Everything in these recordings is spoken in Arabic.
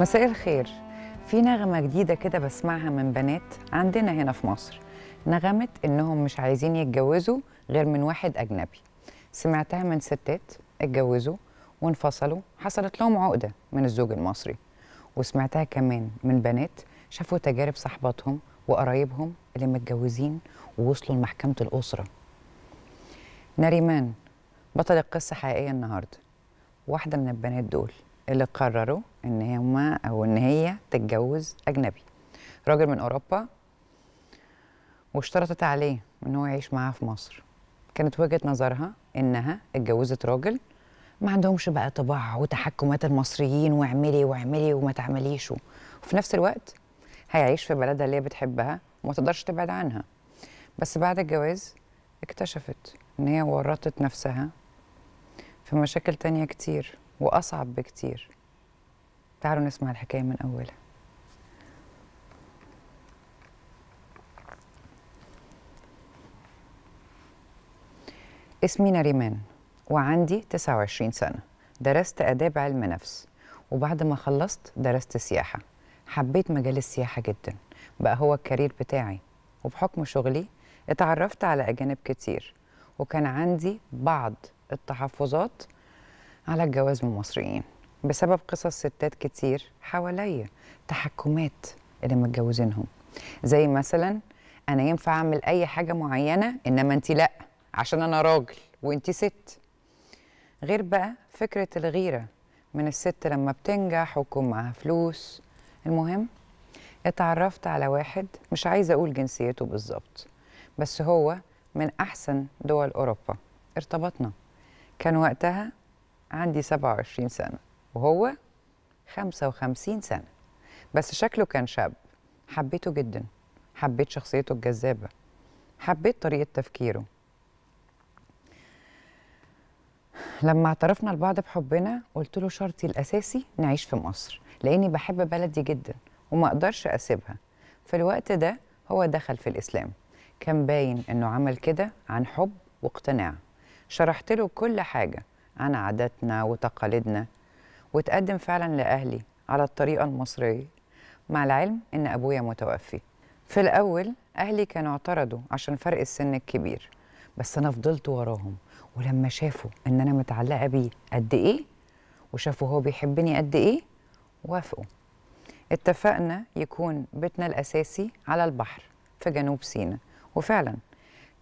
مساء الخير في نغمة جديدة كده بسمعها من بنات عندنا هنا في مصر نغمة إنهم مش عايزين يتجوزوا غير من واحد أجنبي سمعتها من ستات اتجوزوا وانفصلوا حصلت لهم عقدة من الزوج المصري وسمعتها كمان من بنات شافوا تجارب صحباتهم وقرايبهم اللي متجوزين ووصلوا لمحكمة الأسرة ناريمان بطل القصة حقيقية النهاردة واحدة من البنات دول اللي قرروا ان هما او ان هي تتجوز اجنبي راجل من اوروبا واشترطت عليه ان هو يعيش معاها في مصر كانت وجهه نظرها انها اتجوزت راجل ما عندهمش بقى طباع وتحكمات المصريين واعملي واعملي وما تعمليش وفي نفس الوقت هيعيش في بلدها اللي هي بتحبها وما تقدرش تبعد عنها بس بعد الجواز اكتشفت ان هي ورطت نفسها في مشاكل تانية كتير واصعب بكتير تعالوا نسمع الحكاية من أولها اسمي نريمان وعندي 29 سنة درست آداب علم نفس وبعد ما خلصت درست سياحة حبيت مجال السياحة جدا بقى هو الكارير بتاعي وبحكم شغلي اتعرفت على أجانب كتير وكان عندي بعض التحفظات على الجواز من مصريين بسبب قصص ستات كتير حواليا تحكمات اللي متجوزينهم زي مثلا انا ينفع اعمل اي حاجه معينه انما انت لا عشان انا راجل وانت ست غير بقى فكره الغيره من الست لما بتنجح ويكون معاها فلوس المهم اتعرفت على واحد مش عايزه اقول جنسيته بالظبط بس هو من احسن دول اوروبا ارتبطنا كان وقتها عندي 27 سنه وهو 55 سنة بس شكله كان شاب حبيته جدا حبيت شخصيته الجذابة حبيت طريقة تفكيره لما اعترفنا لبعض بحبنا قلت له شرطي الأساسي نعيش في مصر لأني بحب بلدي جدا وما أقدرش أسيبها في الوقت ده هو دخل في الإسلام كان باين إنه عمل كده عن حب واقتناع شرحت له كل حاجة عن عاداتنا وتقاليدنا وتقدم فعلا لأهلي على الطريقة المصرية مع العلم إن أبويا متوفي في الأول أهلي كانوا اعترضوا عشان فرق السن الكبير بس أنا فضلت وراهم ولما شافوا إن أنا متعلقة بيه قد إيه وشافوا هو بيحبني قد إيه وافقوا اتفقنا يكون بيتنا الأساسي على البحر في جنوب سينا وفعلا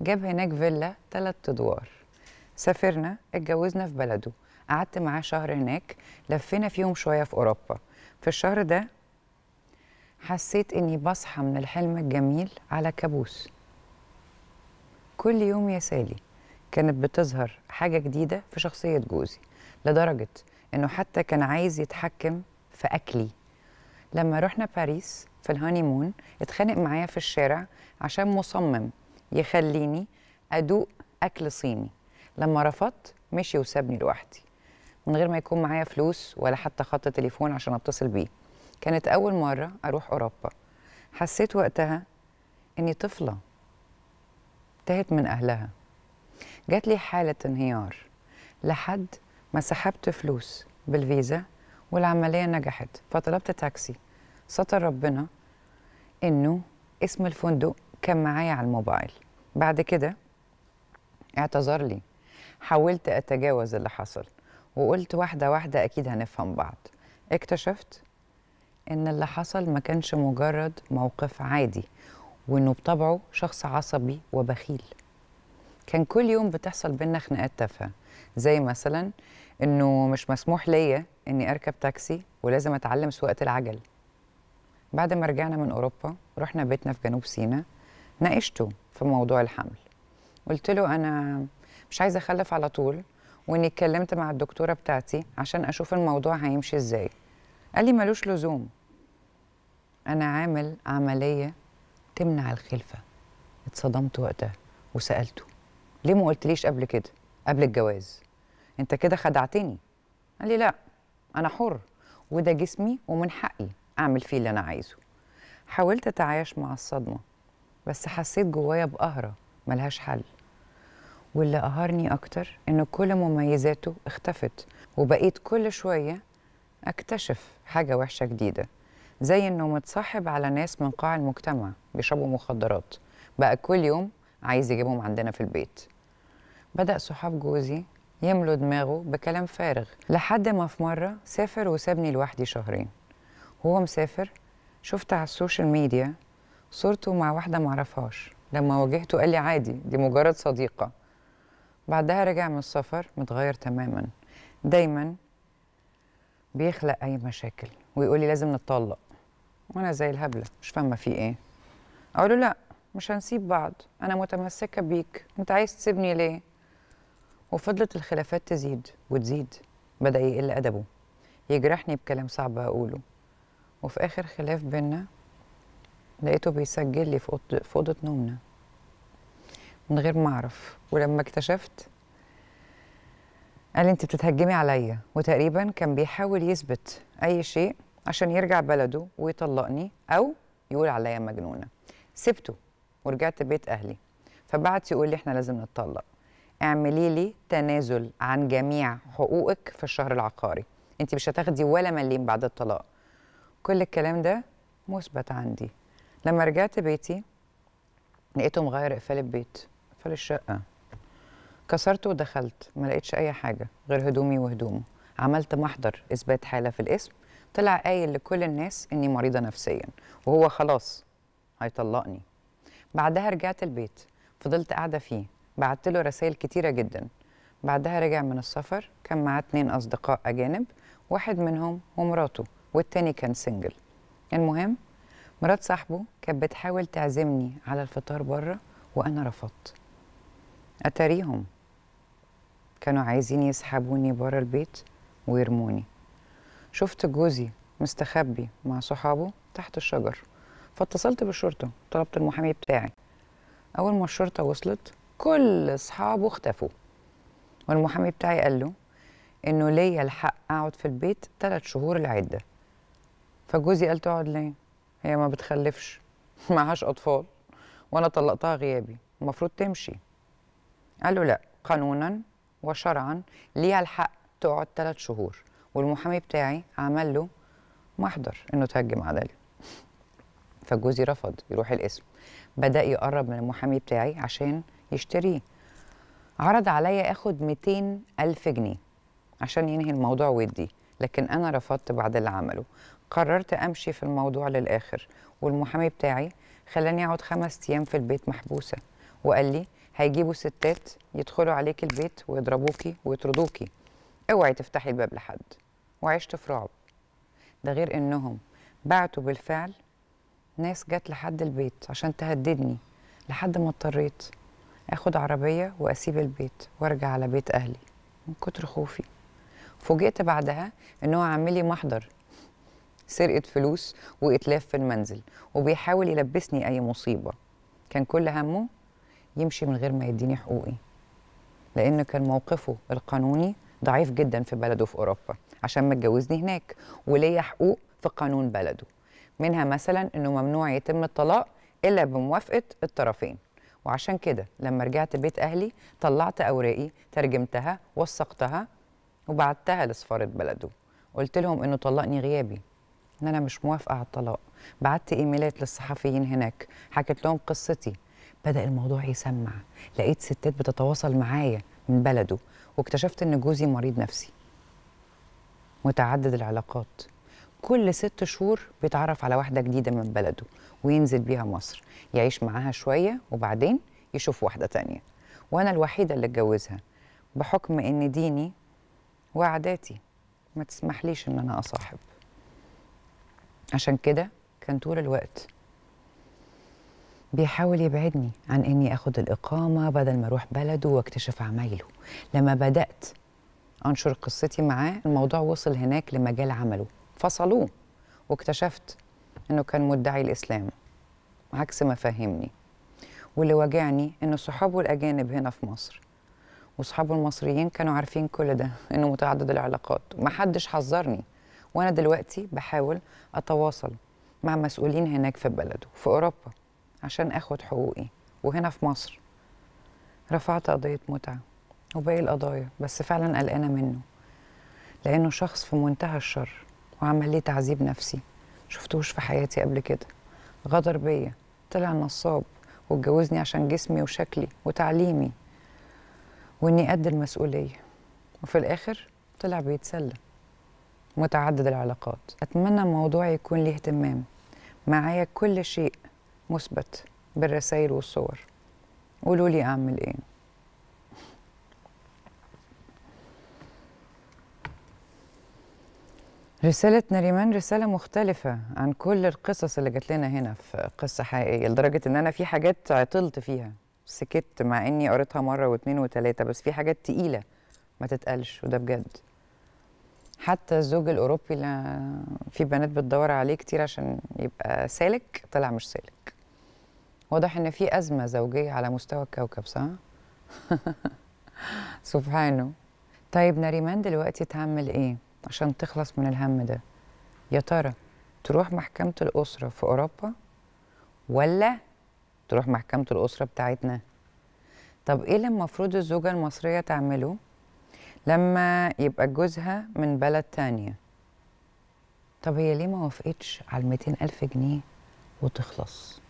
جاب هناك فيلا ثلاث أدوار سافرنا اتجوزنا في بلده قعدت معاه شهر هناك لفينا فيهم شويه في اوروبا في الشهر ده حسيت اني بصحى من الحلم الجميل على كابوس كل يوم يا سالي كانت بتظهر حاجه جديده في شخصيه جوزي لدرجه انه حتى كان عايز يتحكم في اكلي لما رحنا باريس في الهانيمون اتخانق معايا في الشارع عشان مصمم يخليني ادوق اكل صيني لما رفضت مشي وسابني لوحدي من غير ما يكون معايا فلوس ولا حتى خط تليفون عشان اتصل بيه كانت اول مره اروح اوروبا حسيت وقتها اني طفله تهت من اهلها جات لي حاله انهيار لحد ما سحبت فلوس بالفيزا والعمليه نجحت فطلبت تاكسي ستر ربنا انه اسم الفندق كان معايا على الموبايل بعد كده اعتذر لي حاولت اتجاوز اللي حصل وقلت واحدة واحدة أكيد هنفهم بعض اكتشفت إن اللي حصل ما كانش مجرد موقف عادي وإنه بطبعه شخص عصبي وبخيل كان كل يوم بتحصل بينا خناقات تافهة زي مثلا إنه مش مسموح ليا إني أركب تاكسي ولازم أتعلم سواقة العجل بعد ما رجعنا من أوروبا رحنا بيتنا في جنوب سينا ناقشته في موضوع الحمل قلت له أنا مش عايزة أخلف على طول واني اتكلمت مع الدكتوره بتاعتي عشان اشوف الموضوع هيمشي ازاي قال لي ملوش لزوم انا عامل عمليه تمنع الخلفه اتصدمت وقتها وسالته ليه ما قلتليش قبل كده قبل الجواز انت كده خدعتني قال لي لا انا حر وده جسمي ومن حقي اعمل فيه اللي انا عايزه حاولت اتعايش مع الصدمه بس حسيت جوايا بقهره ملهاش حل واللي قهرني أكتر إن كل مميزاته اختفت وبقيت كل شوية أكتشف حاجة وحشة جديدة زي إنه متصاحب على ناس من قاع المجتمع بيشربوا مخدرات بقى كل يوم عايز يجيبهم عندنا في البيت بدأ صحاب جوزي يملوا دماغه بكلام فارغ لحد ما في مرة سافر وسابني لوحدي شهرين وهو مسافر شفت على السوشيال ميديا صورته مع واحدة معرفهاش لما واجهته قال لي عادي دي مجرد صديقة بعدها رجع من السفر متغير تماما دايما بيخلق اي مشاكل ويقول لي لازم نتطلق وانا زي الهبله مش فاهمه في ايه اقول له لا مش هنسيب بعض انا متمسكه بيك انت عايز تسيبني ليه وفضلت الخلافات تزيد وتزيد بدا يقل ادبه يجرحني بكلام صعب اقوله وفي اخر خلاف بينا لقيته بيسجل لي في اوضه نومنا من غير ما اعرف ولما اكتشفت قال انت بتتهجمي عليا وتقريبا كان بيحاول يثبت اي شيء عشان يرجع بلده ويطلقني او يقول عليا مجنونه سبته ورجعت بيت اهلي فبعت يقول لي احنا لازم نتطلق اعملي لي تنازل عن جميع حقوقك في الشهر العقاري انت مش هتاخدي ولا مليم بعد الطلاق كل الكلام ده مثبت عندي لما رجعت بيتي لقيته مغير اقفال البيت الشقة كسرته ودخلت ما لقيتش أي حاجة غير هدومي وهدومه عملت محضر إثبات حالة في الاسم طلع قايل لكل الناس إني مريضة نفسيا وهو خلاص هيطلقني بعدها رجعت البيت فضلت قاعدة فيه بعت له رسائل كتيرة جدا بعدها رجع من السفر كان معاه اتنين أصدقاء أجانب واحد منهم ومراته والتاني كان سنجل المهم مرات صاحبه كانت بتحاول تعزمني على الفطار بره وأنا رفضت أتاريهم كانوا عايزين يسحبوني برا البيت ويرموني شفت جوزي مستخبي مع صحابه تحت الشجر فاتصلت بالشرطة طلبت المحامي بتاعي أول ما الشرطة وصلت كل أصحابه اختفوا والمحامي بتاعي قال له إنه ليا الحق أقعد في البيت تلات شهور العدة فجوزي قال تقعد ليه؟ هي ما بتخلفش معهاش أطفال وأنا طلقتها غيابي المفروض تمشي قالوا لا قانونا وشرعا ليها الحق تقعد ثلاث شهور والمحامي بتاعي عمل له محضر انه تهجم عدلي فجوزي رفض يروح القسم بدا يقرب من المحامي بتاعي عشان يشتريه عرض عليا اخد 200 الف جنيه عشان ينهي الموضوع ودي لكن انا رفضت بعد اللي عمله قررت امشي في الموضوع للاخر والمحامي بتاعي خلاني اقعد خمس ايام في البيت محبوسه وقال لي هيجيبوا ستات يدخلوا عليك البيت ويضربوكي ويطردوكي اوعي تفتحي الباب لحد وعشت في رعب ده غير انهم بعتوا بالفعل ناس جت لحد البيت عشان تهددني لحد ما اضطريت اخد عربيه واسيب البيت وارجع على بيت اهلي من كتر خوفي فوجئت بعدها ان هو عامل محضر سرقه فلوس واتلاف في المنزل وبيحاول يلبسني اي مصيبه كان كل همه يمشي من غير ما يديني حقوقي لأن كان موقفه القانوني ضعيف جدا في بلده في أوروبا عشان ما اتجوزني هناك وليا حقوق في قانون بلده منها مثلا أنه ممنوع يتم الطلاق إلا بموافقة الطرفين وعشان كده لما رجعت بيت أهلي طلعت أوراقي ترجمتها وثقتها وبعتها لسفارة بلده قلت لهم انه طلقني غيابي ان انا مش موافقه على الطلاق بعت ايميلات للصحفيين هناك حكيت لهم قصتي بدا الموضوع يسمع لقيت ستات بتتواصل معايا من بلده واكتشفت ان جوزي مريض نفسي متعدد العلاقات كل ست شهور بيتعرف على واحده جديده من بلده وينزل بيها مصر يعيش معاها شويه وبعدين يشوف واحده تانية وانا الوحيده اللي اتجوزها بحكم ان ديني وعاداتي ما تسمحليش ان انا اصاحب عشان كده كان طول الوقت بيحاول يبعدني عن اني اخد الاقامه بدل ما اروح بلده واكتشف عمايله لما بدات انشر قصتي معاه الموضوع وصل هناك لمجال عمله فصلوه واكتشفت انه كان مدعي الاسلام عكس ما فهمني واللي واجعني ان صحابه الاجانب هنا في مصر وصحابه المصريين كانوا عارفين كل ده انه متعدد العلاقات ومحدش حذرني وانا دلوقتي بحاول اتواصل مع مسؤولين هناك في بلده في اوروبا عشان اخد حقوقي وهنا في مصر رفعت قضيه متعه وباقي القضايا بس فعلا قلقانه منه لانه شخص في منتهى الشر وعمل لي تعذيب نفسي شفتوش في حياتي قبل كده غدر بيا طلع نصاب واتجوزني عشان جسمي وشكلي وتعليمي واني قد المسؤوليه وفي الاخر طلع بيتسلى متعدد العلاقات اتمنى الموضوع يكون ليه اهتمام معايا كل شيء مثبت بالرسائل والصور قولوا لي اعمل ايه رسالة نريمان رسالة مختلفة عن كل القصص اللي جات لنا هنا في قصة حقيقية لدرجة إن أنا في حاجات عطلت فيها سكت مع إني قريتها مرة واتنين وتلاتة بس في حاجات تقيلة ما تتقالش وده بجد حتى الزوج الأوروبي اللي في بنات بتدور عليه كتير عشان يبقى سالك طلع مش سالك واضح ان في ازمه زوجيه على مستوى الكوكب صح سبحانه طيب ناريمان دلوقتي تعمل ايه عشان تخلص من الهم ده يا ترى تروح محكمه الاسره في اوروبا ولا تروح محكمه الاسره بتاعتنا طب ايه اللي المفروض الزوجه المصريه تعمله لما يبقى جوزها من بلد تانية طب هي ليه ما وافقتش على 200 ألف جنيه وتخلص